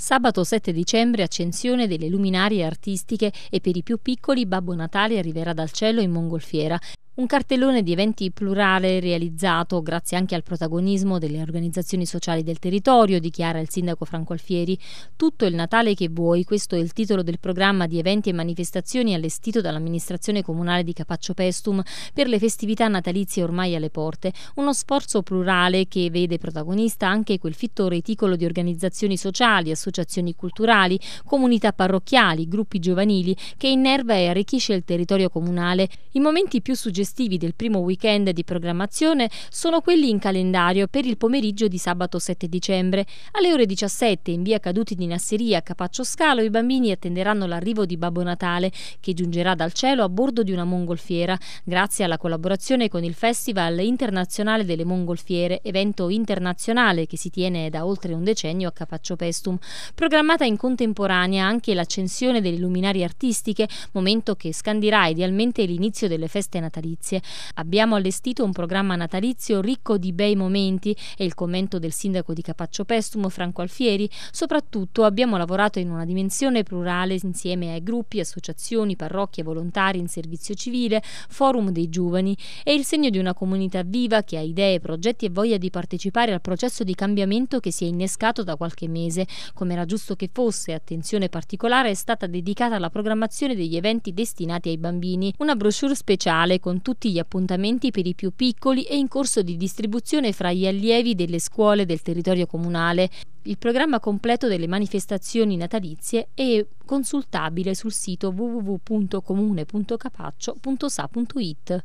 Sabato 7 dicembre accensione delle luminarie artistiche e per i più piccoli Babbo Natale arriverà dal cielo in mongolfiera. Un cartellone di eventi plurale realizzato grazie anche al protagonismo delle organizzazioni sociali del territorio, dichiara il sindaco Franco Alfieri. Tutto il Natale che vuoi, questo è il titolo del programma di eventi e manifestazioni allestito dall'amministrazione comunale di Capaccio Pestum per le festività natalizie ormai alle porte. Uno sforzo plurale che vede protagonista anche quel fitto reticolo di organizzazioni sociali, associazioni culturali, comunità parrocchiali, gruppi giovanili che innerva e arricchisce il territorio comunale. I momenti più suggestivi estivi del primo weekend di programmazione sono quelli in calendario per il pomeriggio di sabato 7 dicembre. Alle ore 17 in via Caduti di Nasseria a Capaccio Scalo i bambini attenderanno l'arrivo di Babbo Natale che giungerà dal cielo a bordo di una mongolfiera grazie alla collaborazione con il Festival Internazionale delle Mongolfiere, evento internazionale che si tiene da oltre un decennio a Capaccio Pestum. Programmata in contemporanea anche l'accensione delle luminarie artistiche, momento che scandirà idealmente l'inizio delle feste natalizie natalizie. Abbiamo allestito un programma natalizio ricco di bei momenti e il commento del sindaco di Capaccio Pestumo, Franco Alfieri. Soprattutto abbiamo lavorato in una dimensione plurale insieme ai gruppi, associazioni, parrocchie, volontari in servizio civile, forum dei giovani. È il segno di una comunità viva che ha idee, progetti e voglia di partecipare al processo di cambiamento che si è innescato da qualche mese. Come era giusto che fosse, attenzione particolare è stata dedicata alla programmazione degli eventi destinati ai bambini. Una brochure speciale con tutti gli appuntamenti per i più piccoli e in corso di distribuzione fra gli allievi delle scuole del territorio comunale. Il programma completo delle manifestazioni natalizie è consultabile sul sito www.comune.capaccio.sa.it.